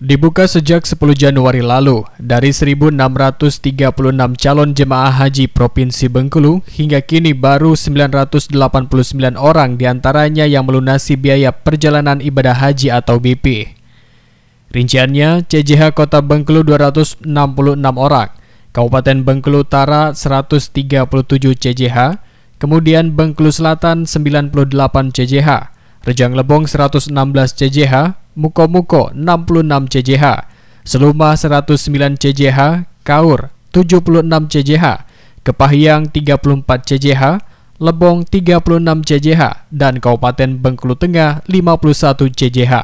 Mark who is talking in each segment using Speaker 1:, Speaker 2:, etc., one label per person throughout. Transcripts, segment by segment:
Speaker 1: Dibuka sejak 10 Januari lalu, dari 1.636 calon jemaah haji Provinsi Bengkulu, hingga kini baru 989 orang diantaranya yang melunasi biaya perjalanan ibadah haji atau BP. Rinciannya, CJH Kota Bengkulu 266 orang, Kabupaten Bengkulu Utara 137 CJH, kemudian Bengkulu Selatan 98 CJH, Rejang Lebong 116 CJH, Mukomuko 66 CJH, Seluma 109 CJH, Kaur 76 CJH, Kepahyang 34 CJH, Lebong 36 CJH, dan Kabupaten Bengkulu Tengah 51 CJH.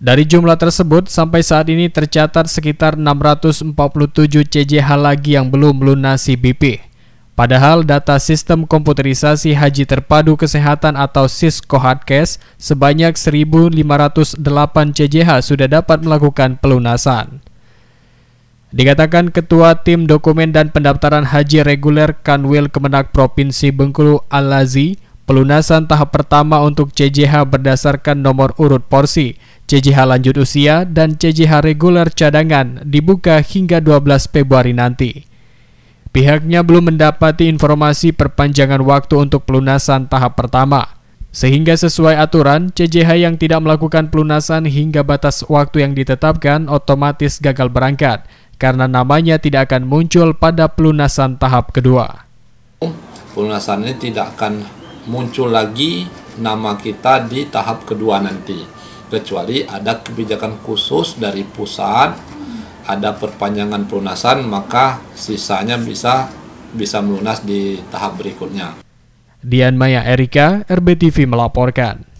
Speaker 1: Dari jumlah tersebut, sampai saat ini tercatat sekitar 647 CJH lagi yang belum lunasi BP. Padahal data sistem komputerisasi haji terpadu kesehatan atau Sisko Hardcase sebanyak 1.508 CJH sudah dapat melakukan pelunasan. Dikatakan Ketua Tim Dokumen dan Pendaftaran Haji Reguler Kanwil Kemenak Provinsi Bengkulu Al Al-Lazi, pelunasan tahap pertama untuk CJH berdasarkan nomor urut porsi, CJH lanjut usia, dan CJH reguler cadangan dibuka hingga 12 Februari nanti. Pihaknya belum mendapati informasi perpanjangan waktu untuk pelunasan tahap pertama. Sehingga sesuai aturan, CJH yang tidak melakukan pelunasan hingga batas waktu yang ditetapkan otomatis gagal berangkat karena namanya tidak akan muncul pada pelunasan tahap kedua.
Speaker 2: Pelunasan ini tidak akan muncul lagi nama kita di tahap kedua nanti, kecuali ada kebijakan khusus dari pusat ada perpanjangan pelunasan maka sisanya bisa bisa melunas di tahap berikutnya.
Speaker 1: Dian Maya Erika, RBTV melaporkan.